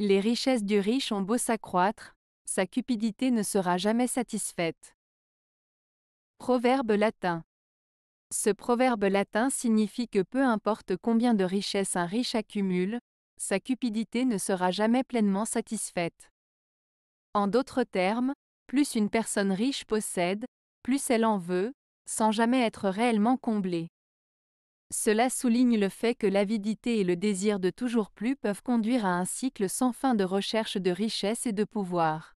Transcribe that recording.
Les richesses du riche ont beau s'accroître, sa cupidité ne sera jamais satisfaite. Proverbe latin. Ce proverbe latin signifie que peu importe combien de richesses un riche accumule, sa cupidité ne sera jamais pleinement satisfaite. En d'autres termes, plus une personne riche possède, plus elle en veut, sans jamais être réellement comblée. Cela souligne le fait que l'avidité et le désir de toujours plus peuvent conduire à un cycle sans fin de recherche de richesse et de pouvoir.